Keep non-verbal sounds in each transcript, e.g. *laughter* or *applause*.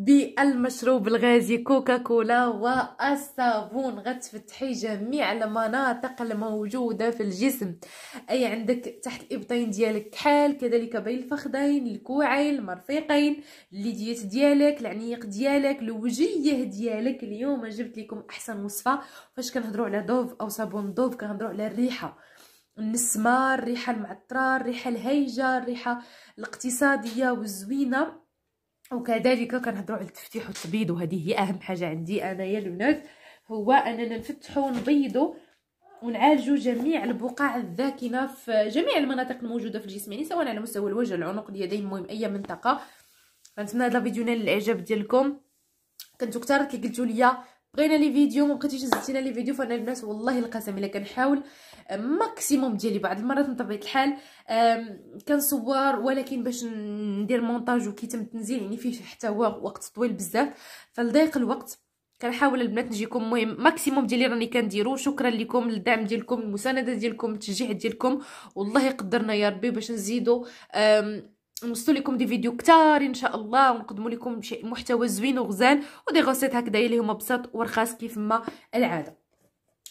بالمشروب الغازي كوكا كولا والصابون غتفتحي جميع المناطق الموجوده في الجسم اي عندك تحت الابطين ديالك كحال كذلك بين الفخذين الكوعين المرفقين اليديات ديالك العنيق ديالك الوجيه ديالك اليوم جبت لكم احسن وصفه فاش كنهضروا على دوف او صابون دوف كنهضروا على الريحه النسمه الريحه المعطره الريحه الهيجه الريحه الاقتصاديه والزوينه وكذلك كنهضروا على التفتيح والتبييض وهذه هي اهم حاجه عندي انا يا البنات هو اننا نفتحوا ونبيضوا ونعالجوا جميع البقع الذاكنه في جميع المناطق الموجوده في الجسم يعني سواء على مستوى الوجه العنق اليدين المهم اي منطقه كنتمنى هذا الفيديو ينال الاعجاب ديالكم كنتو كثار اللي قلتوا لي بغينا لي فيديو ما بقيتيش زدتينا لي فيديو فانا البنات والله القسم الا كنحاول ماكسيموم آه، ديالي بعض المرات بطبيعه الحال كنصور ولكن باش ندير مونتاج وكيتم التنزيل يعني فيه حتى هو وقت طويل بزاف فلضيق الوقت كنحاول البنات نجيكم المهم ماكسيموم ديالي راني كنديرو شكرا لكم للدعم ديالكم المسانده ديالكم التشجيع ديالكم والله يقدرنا يا ربي باش نزيدو نوصلوا لكم دي فيديو كتار ان شاء الله ونقدموا لكم شي محتوى زوين وغزال ودي غوسيت هكذا اللي هما بساط ورخاص كيف ما العاده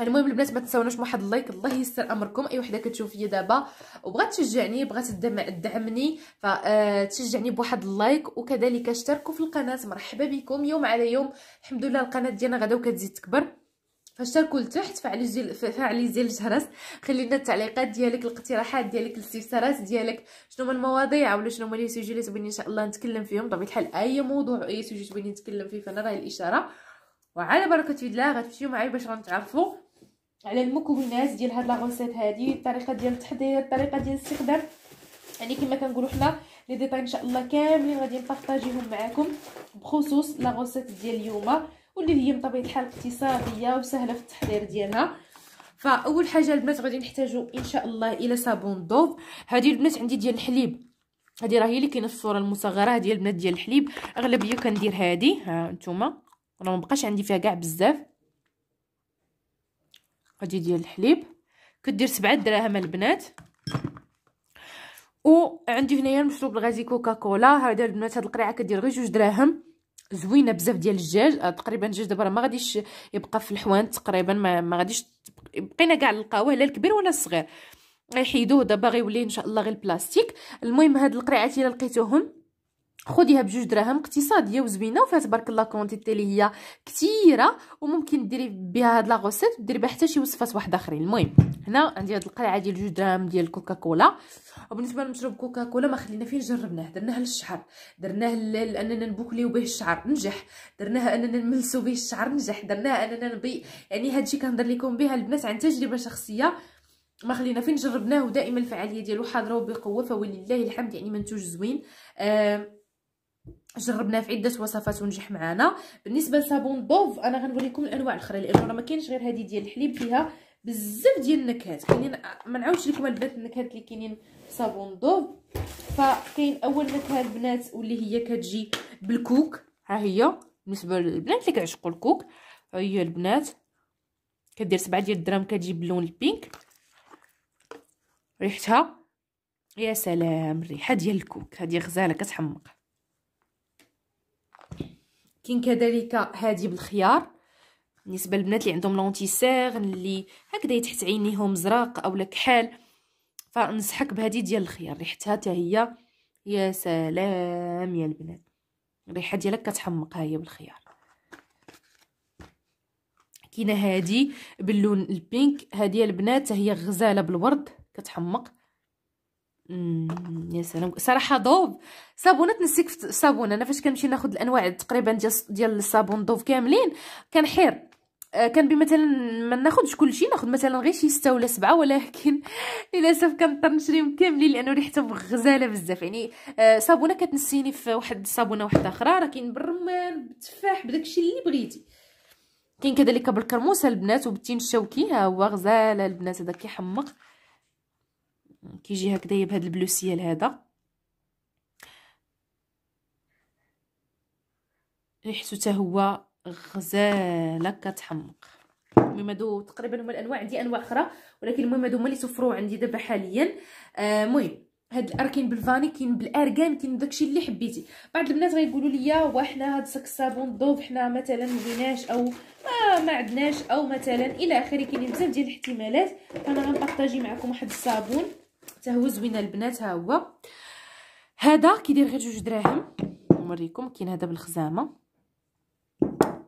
المهم البنات ما تنساوناش واحد اللايك الله يستر امركم اي وحده كتشوف فيا دابا وبغات تشجعني بغات تدعمني فتشجعني آه، بواحد اللايك وكذلك اشتركوا في القناه مرحبا بكم يوم على يوم الحمد لله القناه ديالنا غدا وكتزيد تكبر فاش تاكل تحت فعلي زي فعلي زي الجرس خلينا التعليقات ديالك الاقتراحات ديالك الاستفسارات ديالك شنو من المواضيع ولا شنو من لي سوجي اللي تبغيني ان شاء الله نتكلم فيهم بطبيعه الحال اي موضوع اي سوجي تبغيني نتكلم فيه فانا راهي الاشاره وعلى بركه الله غتمشيو معايا باش غنتعرفوا على المكونات ديال هاد لاغوسيت هادي الطريقه ديال التحضير الطريقه ديال الاستخدام يعني كما كنقولوا حنا لي ديتاي ان شاء الله كاملين غادي نبارطاجيهم معاكم بخصوص لاغوسيت ديال اليوم واللي هي بطبيعه الحال اقتصاديه وسهله في التحضير ديالها فاول حاجه البنات غادي نحتاجو ان شاء الله الى صابون دوف هذه البنات عندي ديال الحليب هذه راه هي اللي كاينه في الصوره المصغره هذه البنات ديال الحليب اغلبيه كندير هذه ها نتوما راه مبقاش عندي فيها كاع بزاف هذه ديال الحليب كدير سبعة دراهم البنات وعندي هنايا المشروب الغازي كوكاكولا هذا البنات هاد القريعه كدير غير جوج دراهم زوينه بزاف ديال الدجاج آه، تقريبا الدجاج دابا ما غاديش يبقى في الحوانت تقريبا ما, ما غاديش بقينا كاع نلقاوه لا الكبير ولا الصغير غيحيدوه دابا غيولي ان شاء الله غير البلاستيك المهم هاد القريعات الا لقيتوهم خديها بجوج دراهم اقتصاديه وزوينه وفيها تبارك الله كونتيتي اللي هي كثيره وممكن ديري بها هاد لا غوسيت وديري بها حتى شي وصفات واحد اخرين المهم هنا عندي هاد القلعه ديال جوج دراهم ديال كوكاكولا وبالنسبه لمشروب كوكاكولا ما خلينا فيه جربناه درناه للشعر درناه لاننا نبوكليو به الشعر نجح درناه اننا نملسو به الشعر نجح درناه اننا نبي يعني هادشي كنهضر لكم به البنات عن تجربه شخصيه ما خلينا فين جربناه ودائما الفعاليه ديالو حاضره وبقوه فولله الحمد يعني منتوج زوين آه جربناه في عده وصفات ونجح معانا بالنسبه لصابون دوف انا غنوريكم الانواع الاخرى لانه راه ما كاينش غير هذه ديال الحليب فيها بزاف ديال النكهات كاينين ما نعاودش لكم البنات النكهات اللي كاينين في صابون دوف فكاين اول نكهه البنات واللي هي كتجي بالكوك ها هي بالنسبه للبنات اللي كيعشقوا الكوك ها هي البنات كدير سبعة ديال الدرام كتجي باللون البينك ريحتها يا سلام الريحه ديال الكوك هذه غزاله كتحمق كاين كذلك هذه بالخيار بالنسبه للبنات اللي عندهم لونتيسير اللي هكذا تحت عينيهم زرق اولا كحال فنصحك بهادي ديال الخيار ريحتها حتى هي يا سلام يا البنات الريحه ديالك كتحمقها هي بالخيار كاينه هذه باللون البينك هذه البنات هي غزاله بالورد كتحمق يا سلام صراحه ضوب صابونات نسيك في انا فاش كنمشي ناخذ الانواع تقريبا ديال الصابون ضوب كاملين كنحير آه كان بمثلا ما ناخذش كلشي ناخذ مثلا غير شي سته ولا سبعه ولكن للاسف *laughs* كنضطر نشريهم كاملين لانه ريحتهم غزاله بزاف يعني آه، صابونه كتنسيني في واحد الصابونه واحده اخرى راه كاين بالرمان بالتفاح بداكشي اللي بغيتي كاين كذلك بالكرموسه البنات وبالتين الشوكي ها هو غزاله البنات هذا كيحمق كيجي هكذايا بهاد البلوسيال هذا ريحته حتى هو غزاله كتحمق المهم هادو تقريبا هما الانواع عندي انواع اخرى ولكن المهم هادو هما اللي توفروا عندي دابا حاليا آه، المهم آه هاد الار كاين بالفاني كاين بالارغان كاين داكشي اللي حبيتي بعض البنات غيقولوا لي واحنا هاد صك الصابون الضوب حنا مثلا مبيناش او ما ما عندناش او مثلا الى اخره كاين بزاف ديال الاحتمالات فانا غنبارطاجي معكم واحد الصابون حتى هو زوينه البنات ها هو هذا كيدير غير جوج دراهم نوريكم كاين هذا بالخزامه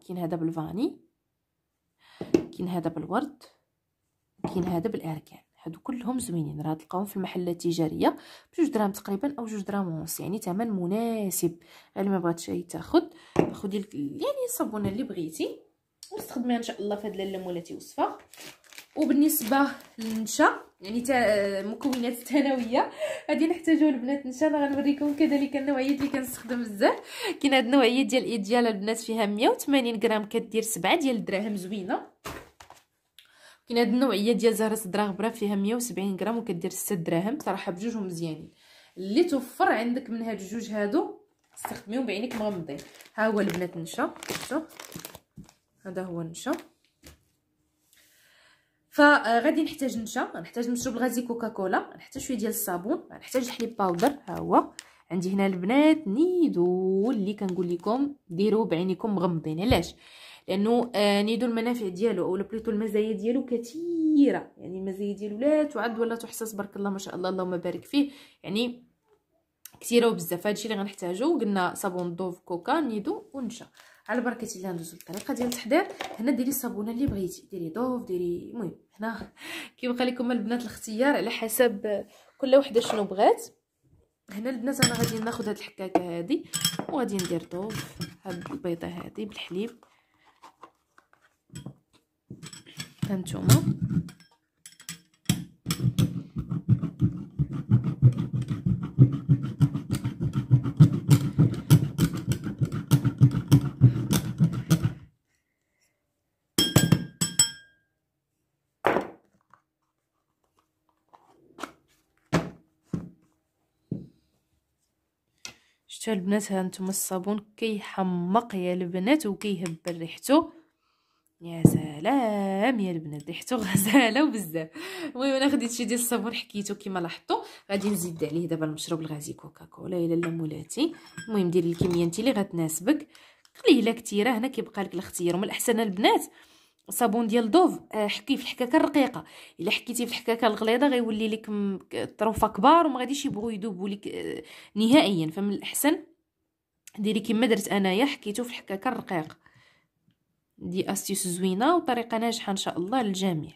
كاين هذا بالفاني كاين هذا بالورد وكاين هذا بالاركان هادو كلهم زوينين راه تلقاهم في المحلات التجاريه بجوج دراهم تقريبا او جوج دراهم ونص يعني ثمن مناسب اللي ما بغاتش تاخذ خدي يعني الصابونه اللي بغيتي واستخدميها ان شاء الله في هاد مولاتي وصفه وبالنسبه للنشا يعني تا آه، مكونات الثانويه غادي نحتاجوها البنات نشا انا غنوريكم كذلك النوعيه اللي كنستخدم بزاف كاين هاد النوعيه ديال ايديال البنات فيها 180 غرام كدير 7 ديال الدراهم زوينه كاين هاد النوعيه ديال زهره صدرا غبره فيها 170 غرام وكدير 6 دراهم صراحه بجوجهم مزيانين اللي توفر عندك من هاد الجوج هادو استخدميهم بعينك مغمضين ها هو البنات نشا شوف هذا هو النشا فغادي نحتاج نشا نحتاج نشرب غازي كوكاكولا نحتاج شويه ديال الصابون نحتاج الحليب باودر ها هو عندي هنا البنات نيدو اللي كنقول لكم ديروا بعينيكم مغمضين علاش لانه آه نيدو المنافع ديالو او بليطو المزايا ديالو كثيره يعني المزايا ديالو لا تعد ولا تحصى تبارك الله ما شاء الله اللهم بارك فيه يعني كثيره وبزاف هادشي اللي غنحتاجو قلنا صابون دوف كوكا نيدو ونشا على بركه الله ندوزو للطريقه ديال التحضير هنا ديري الصابونه اللي بغيتي ديري دوف ديري المهم هنا *laughs* كيبقى لكم البنات الاختيار على حسب كل وحده شنو بغات هنا البنات انا غادي ناخذ هاد الحكاكه هادي وغادي ندير دوف هاد البيضه هادي بالحليب ها نتوما شفتوا البنات هانتوما الصابون كيحمق يا البنات وكيهبل ريحته يا سلام يا البنات ريحته *laughs* غزاله وبزاف المهم انا خديت شي ديال الصابون حكيته كما لاحظتوا غادي نزيد عليه دابا المشروب الغازي كوكاكولا كولا الا لا مولاتي المهم ديري الكميه انت اللي غتناسبك قليله كثيره هنا كيبقى لك الاختيار ومن الاحسن البنات صابون ديال دوف آه، حكي في الحكاكه الرقيقه الا حكيتي في الحكاكه الغليظه غيولي لك طروفه كبار وما غاديش يبغوا يذوبوا لك آه، نهائيا فمن الاحسن ديري كما درت انايا حكيتو في الحكاكه الرقيقه دي استيس زوينه وطريقه ناجحه ان شاء الله للجميع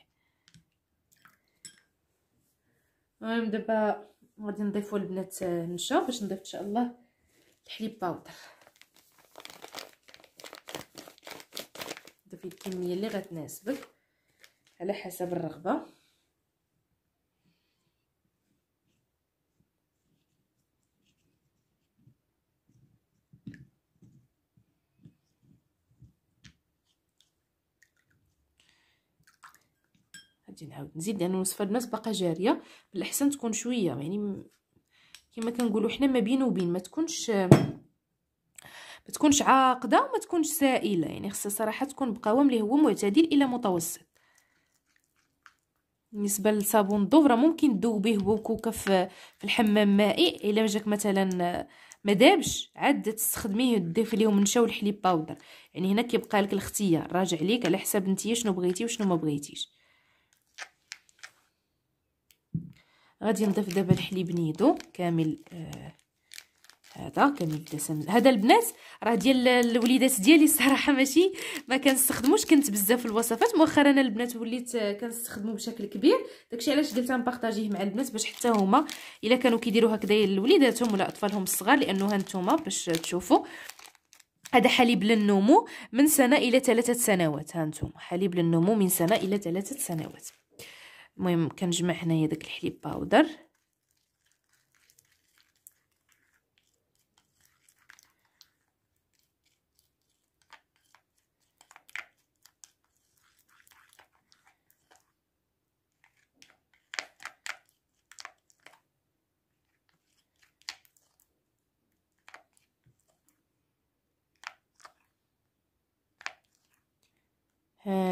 المهم دابا غادي نضيفو البنات النشا آه، باش نضيف ان شاء الله الحليب باودر ضيفي الكميه اللي غتناسبك على حسب الرغبه غادي نعاود نزيد لان الوصفه الناس باقا جاريه بالاحسن تكون شويه يعني كما كنقولوا حنا ما بين وبين ما تكونش ما تكونش عاقده وما تكونش سائله يعني خصها صراحه تكون بقوام اللي هو معتدل الى متوسط بالنسبه لصابون راه ممكن تذوبيه بوكوكا بوكوكه في الحمام مائي الا جاك مثلا ما دابش عاد تستخدميه تضيف ليه من والحليب باودر يعني هنا كيبقى لك الاختيار راجع ليك على حساب انت شنو بغيتي وشنو ما بغيتيش غادي نضيف دابا الحليب نيدو كامل آه هذا كنبتسم هذا البنات راه ديال الوليدات ديالي الصراحه ماشي ما كنستخدموش كنت بزاف الوصفات مؤخرا البنات وليت كنستخدمو بشكل كبير داكشي علاش قلت نبارطاجيه مع البنات باش حتى هما الا كانوا كيديروا هكذا لوليداتهم ولا اطفالهم الصغار لانه هانتوما باش تشوفوا هذا حليب للنمو من سنه الى ثلاثه سنوات هانتوما حليب للنمو من سنه الى ثلاثه سنوات المهم كنجمع هنايا داك الحليب باودر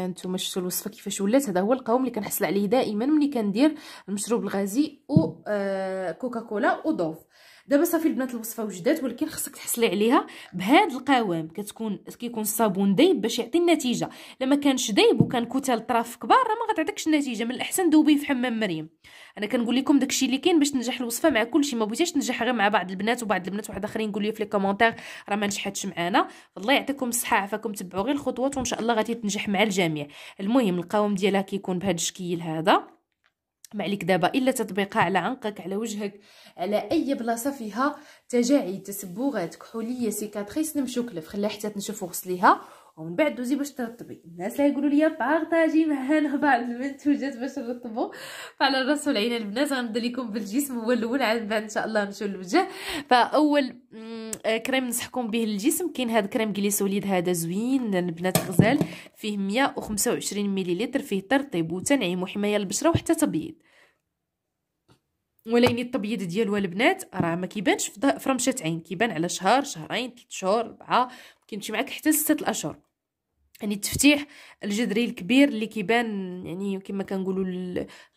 نتوما شفتوا الوصفه كيفاش ولات هذا هو القوام اللي كنحصل عليه دائما ملي كندير المشروب الغازي وكوكاكولا آه، ودوف دابا صافي البنات الوصفه وجدات ولكن خصك تحصلي عليها بهذا القوام كتكون كيكون الصابون ذايب باش يعطي النتيجه لما كانش ذايب وكان كتل طراف كبار راه ما غتعطيكش النتيجه من الاحسن دوبيه في حمام مريم انا كنقول لكم داكشي اللي كاين باش تنجح الوصفه مع كلشي ما بغيتيش تنجح غير مع بعض البنات وبعض البنات واحد اخرين يقول لي في لي كومونتير راه ما نجحتش معانا الله يعطيكم الصحه عافاكم تبعوا غير الخطوات وان شاء الله غادي تنجح مع الجميع المهم القوام ديالها كيكون بهذا الشكل هذا ما عليك دابا الا تطبيقها على عنقك على وجهك على اي بلاصه فيها تجاعيد تسبغات كحوليه سيكاتريس كلف خليها حتى تنشف غسليها ومن بعد دوزي باش ترطبي الناس لا يقولوا لي بارطاجي معانا *laughs* بعض المنتوجات باش نرطبو فعلى الراس والعين البنات غنبدا لكم بالجسم هو الاول عاد بعد ان شاء الله نمشيو للوجه فاول كريم نصحكم به للجسم كاين هذا كريم جليسوليد هذا زوين البنات غزال فيه 125 مليلتر فيه ترطيب وتنعيم وحمايه للبشره وحتى تبييض ولكن التبييض ديالو البنات راه ما كيبانش في رمشه عين كيبان على شهر شهرين 3 شهور 4 كيمشي معاك حتى 6 الاشهر يعني التفتيح الجذري الكبير اللي كيبان يعني كما كنقولوا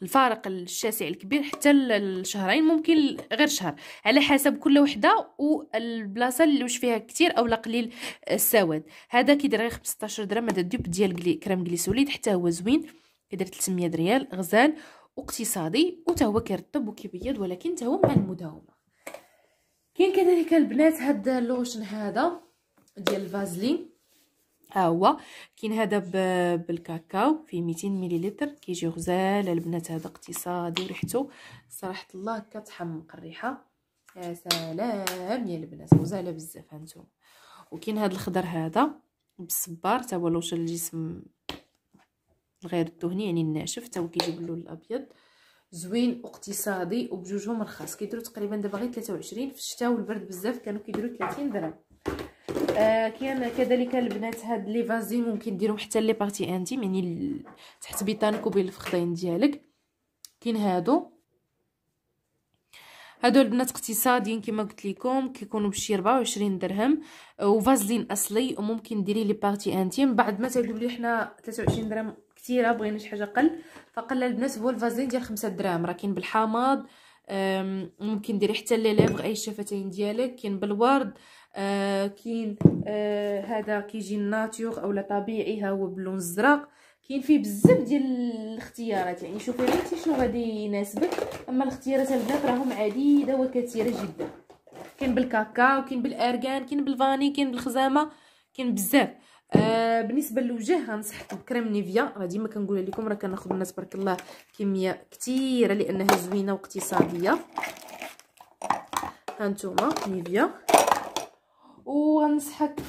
الفارق الشاسع الكبير حتى الشهرين ممكن غير شهر على حسب كل وحده والبلاصه اللي واش فيها كثير او قليل السواد هذا كيدير غير 15 درهم هذا الدوب ديال كريم غليسوليد حتى هو زوين كيدير 300 ريال غزال واقتصادي وتا هو كيرطب وكيبيض ولكن تا هو مع المداومه كاين كذلك البنات هذا اللوشن هذا ديال الفازلين ها هو كاين هذا بالكاكاو فيه 200 مليلتر كيجي غزال البنات هذا اقتصادي ريحته صراحه الله كتحمق الريحه يا سلام يا البنات غزاله بزاف هانتوما وكاين هذا الخضر هذا بالصبار تا هو لوش الجسم الغير الدهني يعني الناشف تا هو كيجي باللون الابيض زوين اقتصادي وبجوجهم رخاص كيديروا تقريبا دابا غير 23 في الشتاء والبرد بزاف كانوا كيديروا 30 درهم آه كاين كذلك البنات هاد لي فازي ممكن ديرهم حتى لي بارتي انتيم يعني تحت بيطانك وبين الفخذين ديالك كاين هادو هادو البنات اقتصاديين كما قلت لكم كيكونوا بشي 24 درهم آه، وفازلين اصلي وممكن ديري لي بارتي انتيم بعد ما تقولوا لي حنا 23 درهم كثيره بغينا شي حاجه قل فقل البنات هو الفازلين ديال 5 درهم راه كاين بالحامض ممكن ديري حتى لي ليفغ اي شفتين ديالك كاين بالورد آه كاين آه هذا كيجي الناتور اولا طبيعي ها هو باللون الزرق كاين فيه بزاف ديال الاختيارات يعني شوفي غير شنو غادي يناسبك اما الاختيارات البنات راهم عديده وكثيره جدا كاين بالكاكاو كاين بالارغان كاين بالفاني كاين بالخزامه كاين بزاف آه بالنسبه للوجه غنصحك بكريم نيفيا راه ديما كنقول لكم راه كناخذ الناس تبارك الله كميه كثيره لانها زوينه واقتصاديه هانتوما نيفيا وغنصحك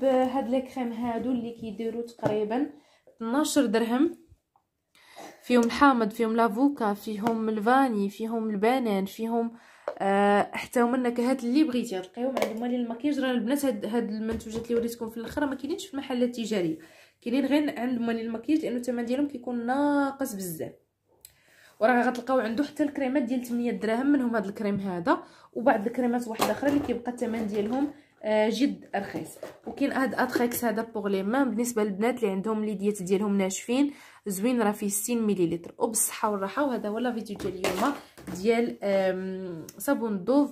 بهاد لي كريم هادو اللي كيديروا تقريبا 12 درهم فيهم الحامض فيهم لافوكا فيهم الفاني فيهم البنان فيهم أه حتى هما النكهات اللي بغيتي تلقيهم عند مالي الماكياج راه البنات هاد, هاد المنتوجات اللي وريتكم في الاخر ما كاينينش في المحلات التجاريه كاينين غير عند مالي الماكياج لانه الثمن ديالهم كيكون ناقص بزاف وراه غتلقاو عنده حتى الكريمات ديال 8 دراهم منهم هاد الكريم هذا وبعض الكريمات واحده اخرى اللي كيبقى الثمن ديالهم آه، جد رخيص وكاين هاد اتريكس هذا بوغ لي مام بالنسبه للبنات اللي عندهم ليديات ديالهم ناشفين زوين راه فيه 60 مليلتر وبالصحه والراحه وهذا هو لا فيديو ديال اليوم ديال صابون دوف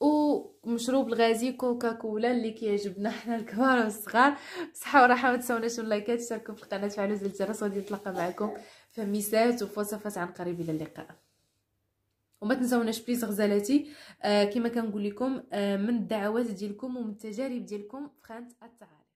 ومشروب الغازي كوكا كولا اللي كيعجبنا حنا الكبار والصغار بصحه وراحه ما تنساوناش اللايكات تشاركوا في القناه تفعلوا زر الجرس وغادي نتلاقى معكم في ميسات وفي عن قريب الى اللقاء وما تنساوناش بليز غزالاتي آه كما كنقول لكم آه من الدعوات ديالكم ومن التجارب ديالكم في خانه التعارف